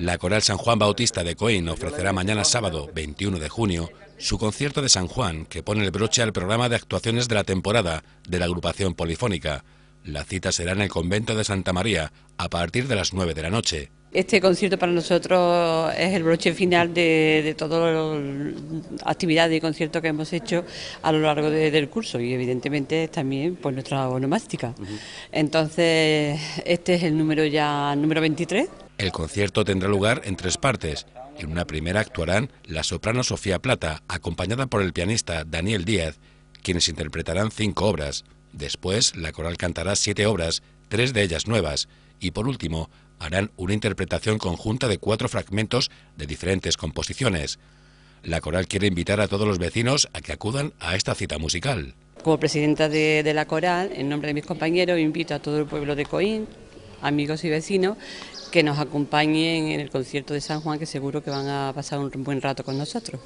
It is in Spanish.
La Coral San Juan Bautista de Coín ofrecerá mañana sábado 21 de junio su concierto de San Juan que pone el broche al programa de actuaciones de la temporada de la agrupación polifónica. La cita será en el convento de Santa María a partir de las 9 de la noche. Este concierto para nosotros es el broche final de, de todas las actividades y conciertos que hemos hecho a lo largo del curso y evidentemente también pues nuestra onomástica. Entonces, este es el número ya número 23 el concierto tendrá lugar en tres partes. En una primera actuarán la soprano Sofía Plata, acompañada por el pianista Daniel Díaz, quienes interpretarán cinco obras. Después, la coral cantará siete obras, tres de ellas nuevas. Y por último, harán una interpretación conjunta de cuatro fragmentos de diferentes composiciones. La coral quiere invitar a todos los vecinos a que acudan a esta cita musical. Como presidenta de, la coral, en nombre de mis compañeros, invito a todo el pueblo de Coín, amigos y vecinos, que nos acompañen en el concierto de San Juan, que seguro que van a pasar un buen rato con nosotros.